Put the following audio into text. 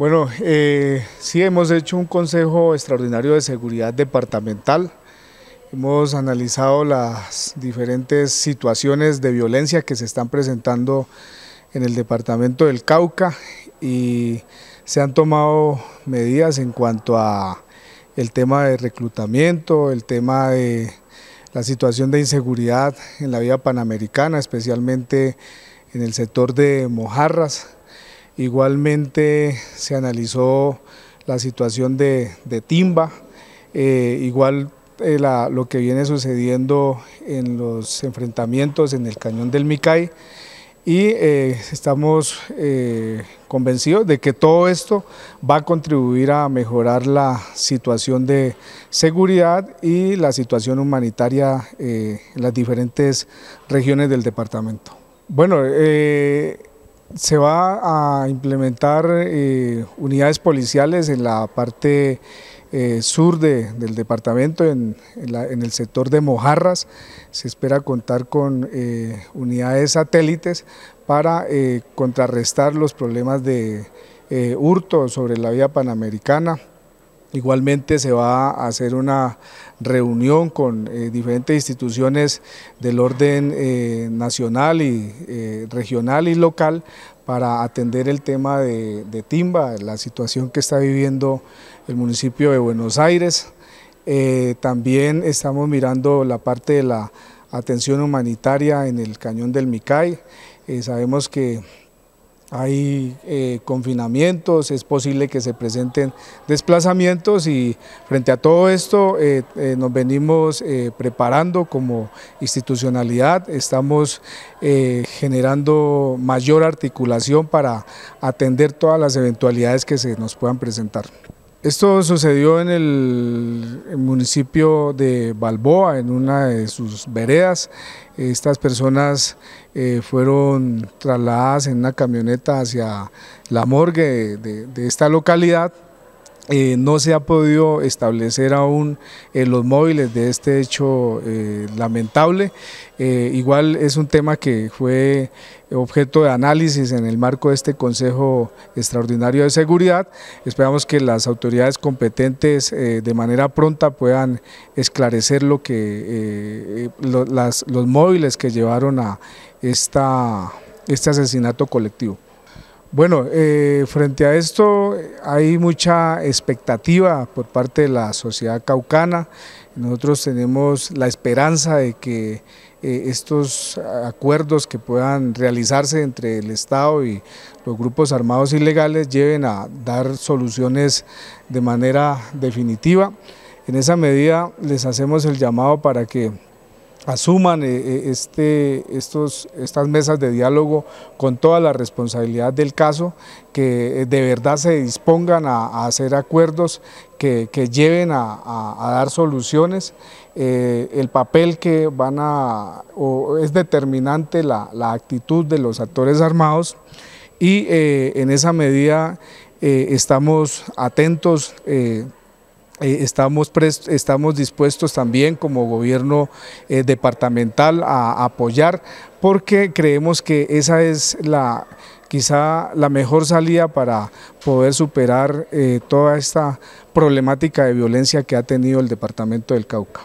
Bueno, eh, sí hemos hecho un Consejo Extraordinario de Seguridad Departamental. Hemos analizado las diferentes situaciones de violencia que se están presentando en el departamento del Cauca y se han tomado medidas en cuanto a el tema de reclutamiento, el tema de la situación de inseguridad en la vía panamericana, especialmente en el sector de Mojarras, Igualmente se analizó la situación de, Timba, eh, igual eh, lo que viene sucediendo en los enfrentamientos en el cañón del Micay y eh, estamos convencidos de que todo esto va a contribuir a mejorar la situación de seguridad y la situación humanitaria en las diferentes regiones del departamento. Bueno, se va a implementar eh, unidades policiales en la parte eh, sur del departamento, en, el sector de Mojarras. Se espera contar con eh, unidades satélites para contrarrestar los problemas de hurto sobre la vía panamericana Igualmente se va a hacer una reunión con eh, diferentes instituciones del orden eh, nacional y eh, regional y local para atender el tema de, de, Timba, la situación que está viviendo el municipio de Buenos Aires. también estamos mirando la parte de la atención humanitaria en el cañón del Micay. sabemos que hay eh, confinamientos, es posible que se presenten desplazamientos y frente a todo esto eh, eh, nos venimos preparando como institucionalidad, estamos generando mayor articulación para atender todas las eventualidades que se nos puedan presentar. Esto sucedió en el, municipio de Balboa, en una de sus veredas. Estas personas eh, fueron trasladadas en una camioneta hacia la morgue de esta localidad eh, no se ha podido establecer aún eh, los móviles de este hecho eh, lamentable. igual es un tema que fue objeto de análisis en el marco de este Consejo Extraordinario de Seguridad. Esperamos que las autoridades competentes de manera pronta puedan esclarecer lo que, los móviles que llevaron a esta, este asesinato colectivo. Bueno, eh, frente a esto hay mucha expectativa por parte de la sociedad caucana. Nosotros tenemos la esperanza de que eh, estos acuerdos que puedan realizarse entre el Estado y los grupos armados ilegales lleven a dar soluciones de manera definitiva. En esa medida les hacemos el llamado para que asuman eh, eh, este, estos, estas mesas de diálogo con toda la responsabilidad del caso, que eh, de verdad se dispongan a, hacer acuerdos que, lleven a, dar soluciones. el papel que van a, es determinante la, la, actitud de los actores armados y en esa medida estamos atentos eh, estamos, estamos dispuestos también como gobierno eh, departamental a apoyar porque creemos que esa es la quizá la mejor salida para poder superar eh, toda esta problemática de violencia que ha tenido el departamento del Cauca.